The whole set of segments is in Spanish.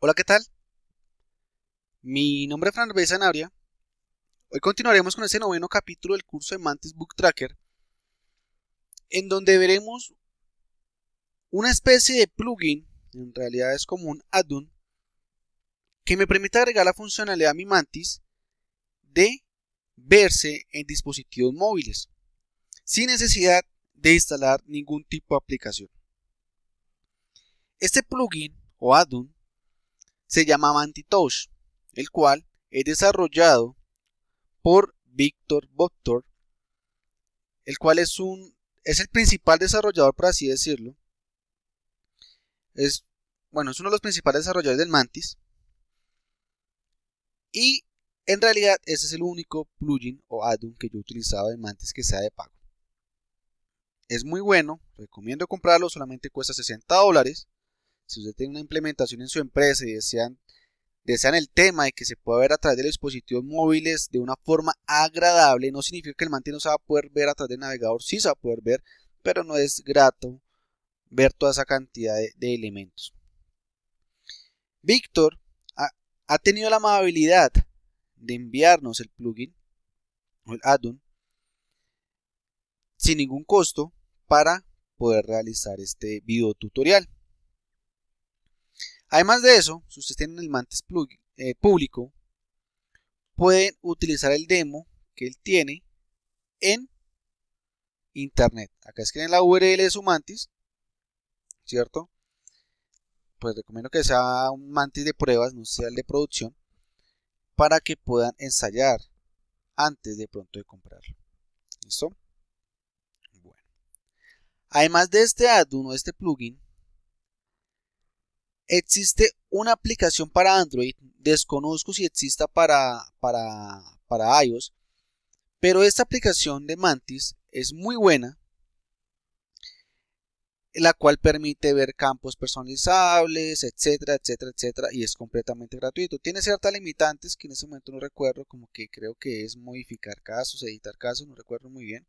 Hola, ¿qué tal? Mi nombre es Fran Hoy continuaremos con ese noveno capítulo del curso de Mantis Book Tracker, en donde veremos una especie de plugin, en realidad es como un add-on, que me permite agregar la funcionalidad a mi Mantis de verse en dispositivos móviles, sin necesidad de instalar ningún tipo de aplicación. Este plugin o add-on se llama AntiTox, el cual es desarrollado por Victor Boctor, el cual es un es el principal desarrollador, por así decirlo. Es bueno, es uno de los principales desarrolladores del Mantis. Y en realidad ese es el único plugin o add-on que yo utilizaba en Mantis que sea de pago. Es muy bueno, recomiendo comprarlo, solamente cuesta 60 dólares si usted tiene una implementación en su empresa y desean, desean el tema de que se pueda ver a través de los dispositivos móviles de una forma agradable, no significa que el mantiene se va a poder ver a través del navegador, sí se va a poder ver, pero no es grato ver toda esa cantidad de, elementos. Víctor ha, ha, tenido la amabilidad de enviarnos el plugin o el add-on sin ningún costo para poder realizar este video tutorial. Además de eso, si ustedes tienen el mantis eh, público, pueden utilizar el demo que él tiene en internet. Acá escriben la URL de su mantis, ¿cierto? Pues recomiendo que sea un mantis de pruebas, no sea el de producción, para que puedan ensayar antes de pronto de comprarlo. ¿Listo? Bueno. Además de este add-on o este plugin, Existe una aplicación para Android, desconozco si exista para, para, para iOS, pero esta aplicación de Mantis es muy buena, la cual permite ver campos personalizables, etcétera, etcétera, etcétera, y es completamente gratuito. Tiene ciertas limitantes que en ese momento no recuerdo, como que creo que es modificar casos, editar casos, no recuerdo muy bien.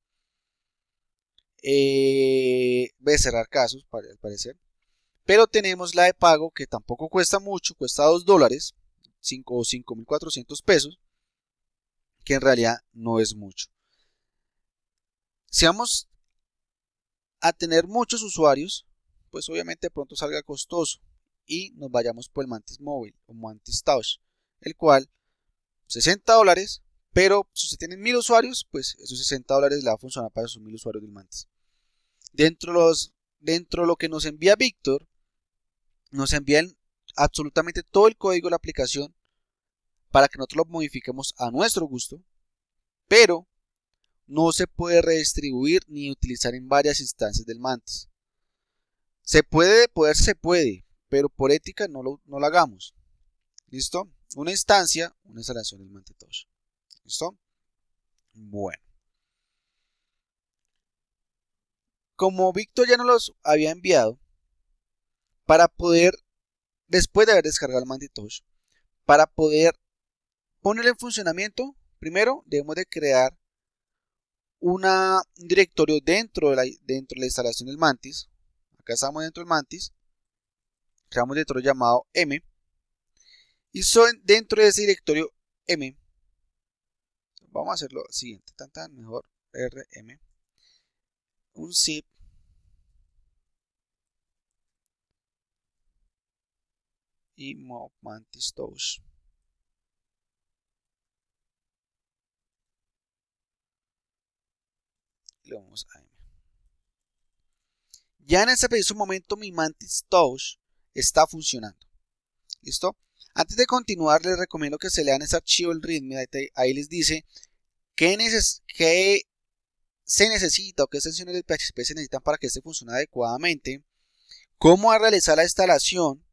Eh, cerrar casos, al parecer. Pero tenemos la de pago que tampoco cuesta mucho, cuesta 2 dólares, 5 o 5.400 pesos, que en realidad no es mucho. Si vamos a tener muchos usuarios, pues obviamente pronto salga costoso y nos vayamos por el Mantis Móvil o Mantis Touch, el cual 60 dólares, pero si usted tiene 1000 usuarios, pues esos 60 dólares le va a funcionar para esos 1000 usuarios del Mantis. Dentro, los, dentro de lo que nos envía Víctor, nos envían absolutamente todo el código de la aplicación para que nosotros lo modifiquemos a nuestro gusto, pero no se puede redistribuir ni utilizar en varias instancias del mantis. Se puede, poder se puede, pero por ética no lo, hagamos. ¿Listo? Una instancia, una instalación del Mantis ¿Listo? Bueno. Como Víctor ya nos los había enviado, para poder, después de haber descargado el Touch, para poder ponerlo en funcionamiento, primero debemos de crear un directorio dentro de, la, dentro de la instalación del Mantis. Acá estamos dentro del Mantis. Creamos un directorio llamado M. Y son dentro de ese directorio M. Vamos a hacer lo siguiente. Tan, mejor. RM. Un zip y tosh vamos a Ya en este preciso momento mi Mantis Touch está funcionando. ¿Listo? Antes de continuar les recomiendo que se lean ese archivo el readme Ahí, les dice qué, se necesita o qué extensiones del PHP se necesitan para que este funcione adecuadamente. Cómo realizar la instalación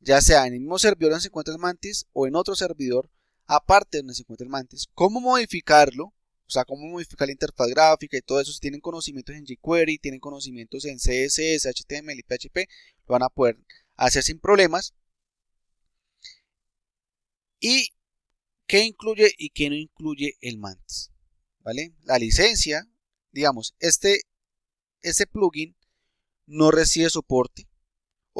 ya sea en el mismo servidor donde se encuentra el mantis o en otro servidor aparte donde se encuentra el mantis. ¿Cómo modificarlo? O sea, cómo modificar la interfaz gráfica y todo eso. Si tienen conocimientos en jQuery, tienen conocimientos en CSS, HTML y PHP, lo van a poder hacer sin problemas. ¿Y qué incluye y qué no incluye el mantis? ¿Vale? La licencia, digamos, este, este plugin no recibe soporte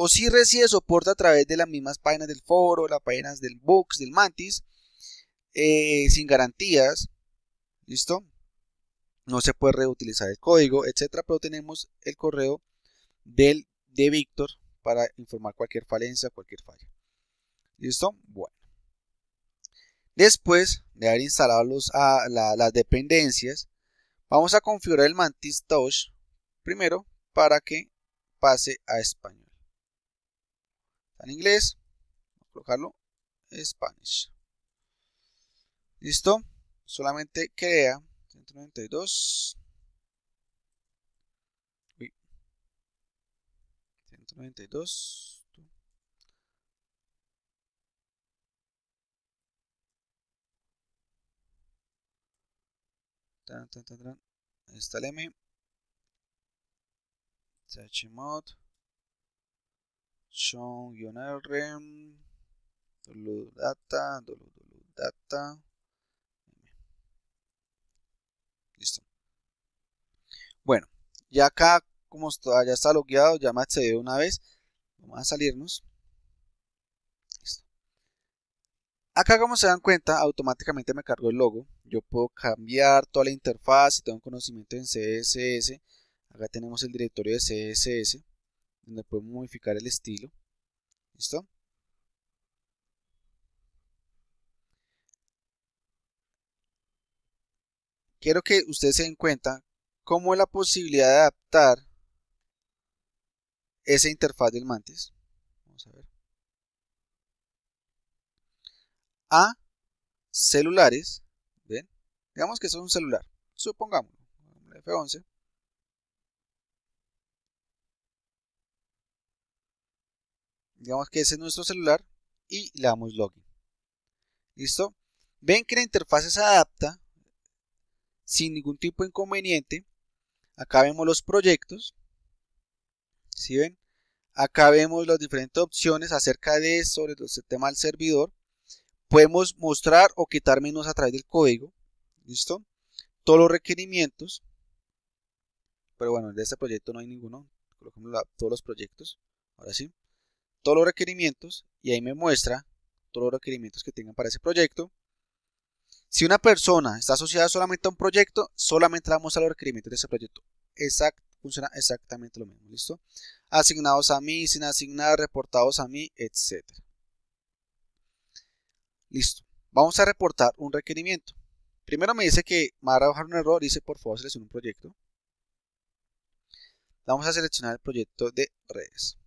o si recibe soporte a través de las mismas páginas del foro, las páginas del Books, del Mantis, eh, sin garantías, ¿listo? No se puede reutilizar el código, etcétera, pero tenemos el correo del, de Víctor para informar cualquier falencia, cualquier falla. ¿Listo? Bueno. Después de haber instalado ah, las dependencias, vamos a configurar el Mantis Touch primero para que pase a español en inglés. Vamos a colocarlo Spanish. ¿Listo? Solamente crea 192. Uy. 192. Tan, tan, tan, Ahí está el M. mode Data. Data. Listo. Bueno, ya acá, como ya está logueado, ya me accedió una vez. Vamos a salirnos. Listo. Acá, como se dan cuenta, automáticamente me cargó el logo. Yo puedo cambiar toda la interfaz si tengo conocimiento en CSS. Acá tenemos el directorio de CSS donde podemos modificar el estilo. ¿Listo? Quiero que ustedes se den cuenta cómo es la posibilidad de adaptar esa interfaz del mantis. Vamos a ver. A celulares. ¿Ven? Digamos que eso es un celular. Supongamos. F11. Digamos que ese es nuestro celular y le damos login. ¿Listo? Ven que la interfaz se adapta sin ningún tipo de inconveniente. Acá vemos los proyectos. ¿Sí ven? Acá vemos las diferentes opciones acerca de sobre el este tema del servidor. Podemos mostrar o quitar menos a través del código. ¿Listo? Todos los requerimientos. Pero bueno, de este proyecto no hay ninguno. Colocamos todos los proyectos. Ahora sí todos los requerimientos y ahí me muestra todos los requerimientos que tengan para ese proyecto. Si una persona está asociada solamente a un proyecto, solamente vamos a los requerimientos de ese proyecto. Exacto, funciona exactamente lo mismo, ¿listo? Asignados a mí, sin asignar, reportados a mí, etc. Listo. Vamos a reportar un requerimiento. Primero me dice que me va a bajar un error, dice por favor selecciona un proyecto. Vamos a seleccionar el proyecto de redes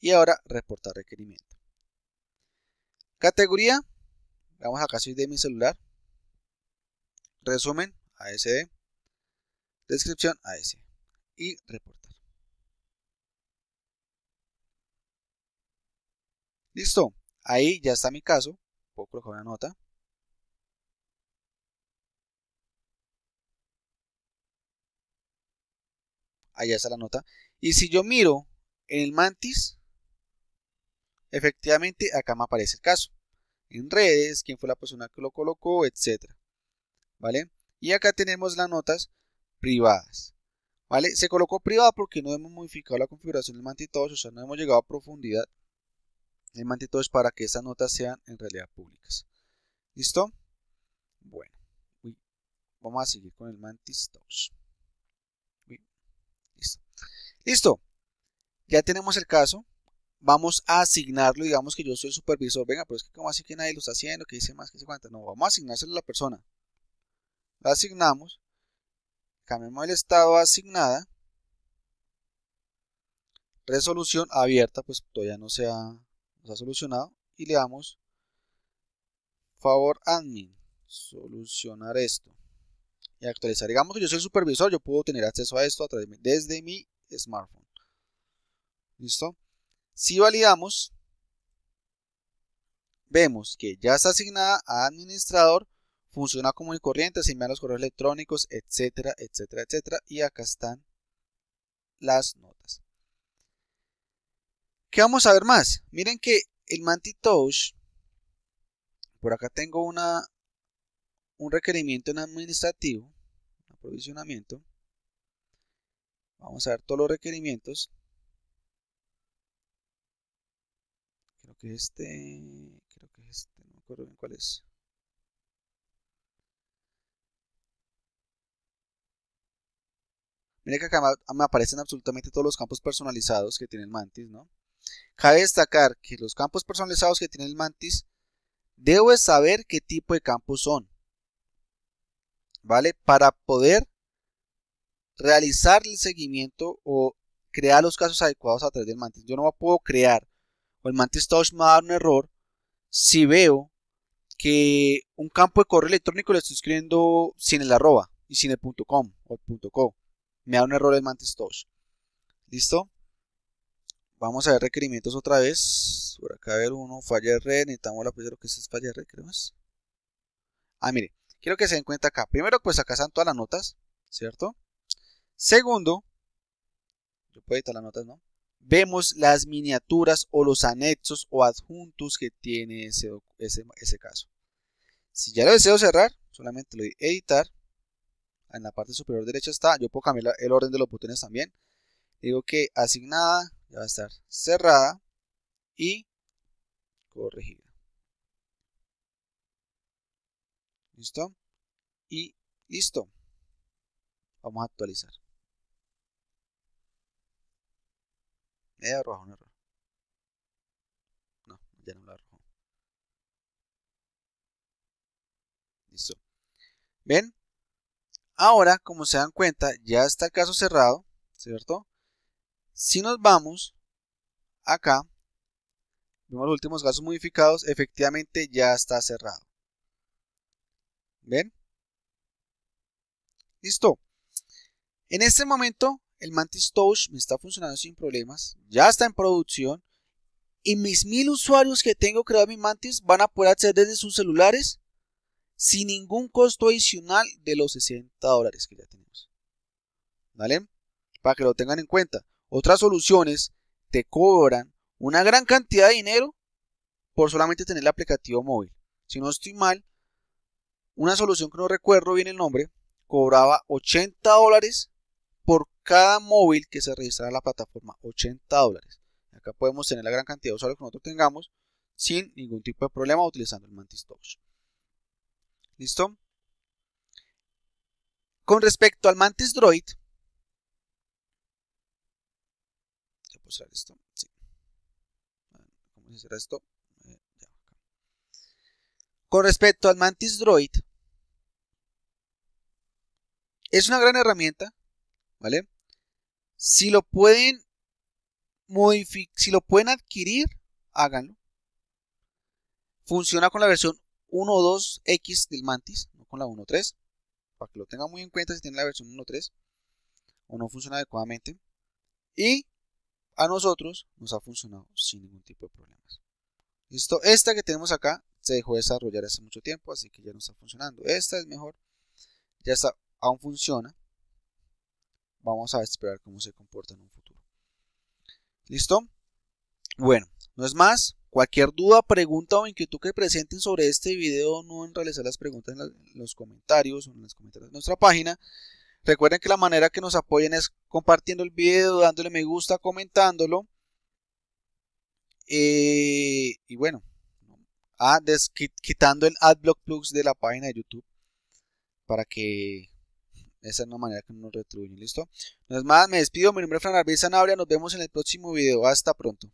y ahora reportar requerimiento. Categoría, vamos acá soy de mi celular. Resumen, ASD. Descripción, ASD. Y reportar. Listo, ahí ya está mi caso. Puedo colocar una nota. Allá está la nota. Y si yo miro en el mantis, Efectivamente, acá me aparece el caso. En redes, quién fue la persona que lo colocó, etc. ¿Vale? Y acá tenemos las notas privadas. ¿Vale? Se colocó privada porque no hemos modificado la configuración del Mantitos, o sea, no hemos llegado a profundidad el es para que esas notas sean en realidad públicas. ¿Listo? Bueno, vamos a seguir con el Mantis listo. Listo. Ya tenemos el caso, vamos a asignarlo, digamos que yo soy el supervisor, venga, pero es que como así que nadie lo está haciendo, que dice más que se cuenta, no, vamos a asignárselo a la persona. La asignamos, cambiamos el estado asignada, resolución abierta, pues todavía no se ha, solucionado, y le damos favor admin, solucionar esto y actualizar. Digamos que yo soy el supervisor, yo puedo tener acceso a esto desde mi smartphone. ¿Listo? Si validamos, vemos que ya está asignada a administrador, funciona como de corriente, se envían los correos electrónicos, etcétera, etcétera, etcétera. Y acá están las notas. ¿Qué vamos a ver más? Miren que el MantiTouch, por acá tengo una, un requerimiento en administrativo, aprovisionamiento. Vamos a ver todos los requerimientos. que este, creo que este, no me acuerdo bien cuál es. Mira que acá me aparecen absolutamente todos los campos personalizados que tiene el Mantis, ¿no? Cabe destacar que los campos personalizados que tiene el Mantis, debo saber qué tipo de campos son, ¿vale? Para poder realizar el seguimiento o crear los casos adecuados a través del Mantis. Yo no puedo crear o el Mantis Tosh me va a dar un error si veo que un campo de correo electrónico Le estoy escribiendo sin el arroba y sin el punto .com o el punto .co. Me da un error el Mantis Tosh. ¿Listo? Vamos a ver requerimientos otra vez. Por acá ver uno, falla de red, necesitamos la pues, lo que es falla de red, creo Ah, mire, quiero que se den cuenta acá. Primero, pues acá están todas las notas, ¿cierto? Segundo, yo puedo editar las notas, ¿no? vemos las miniaturas o los anexos o adjuntos que tiene ese, caso. Si ya lo deseo cerrar, solamente le doy editar. En la parte superior derecha está, yo puedo cambiar el orden de los botones también. Digo que asignada, ya va a estar cerrada y corregida. ¿Listo? Y listo. Vamos a actualizar. un error. No, ya no lo arrojó. Listo. ¿Ven? Ahora, como se dan cuenta, ya está el caso cerrado, ¿cierto? Si nos vamos acá, vemos los últimos casos modificados, efectivamente ya está cerrado. ¿Ven? Listo. En este momento el Mantis Touch me está funcionando sin problemas, ya está en producción y mis mil usuarios que tengo creado mi Mantis van a poder acceder desde sus celulares sin ningún costo adicional de los 60 dólares que ya tenemos. ¿Vale? Para que lo tengan en cuenta. Otras soluciones te cobran una gran cantidad de dinero por solamente tener el aplicativo móvil. Si no estoy mal, una solución que no recuerdo bien el nombre, cobraba 80 dólares por cada móvil que se registrará en la plataforma, 80 dólares. Acá podemos tener la gran cantidad de usuarios que nosotros tengamos sin ningún tipo de problema utilizando el Mantis Touch. ¿Listo? Con respecto al Mantis Droid, se esto? Eh, Con respecto al Mantis Droid, es una gran herramienta, ¿vale? Si lo pueden si lo pueden adquirir, háganlo. Funciona con la versión 1.2X del Mantis, no con la 1.3. Para que lo tengan muy en cuenta si tienen la versión 1.3 o no funciona adecuadamente. Y a nosotros nos ha funcionado sin ningún tipo de problemas. Listo, esta que tenemos acá se dejó desarrollar hace mucho tiempo, así que ya no está funcionando. Esta es mejor, ya está, aún funciona vamos a esperar cómo se comporta en un futuro. ¿Listo? Bueno, no es más. Cualquier duda, pregunta o inquietud que presenten sobre este video, no en realizar las preguntas en, los comentarios o en comentarios de nuestra página. Recuerden que la manera que nos apoyen es compartiendo el video, dándole me gusta, comentándolo. Eh, y bueno, ah, quitando el AdBlock Plus de la página de YouTube para que esa es una manera que nos retribuyen, ¿listo? No es más, me despido. Mi nombre es Fran Arbiz Sanabria. Nos vemos en el próximo video. Hasta pronto.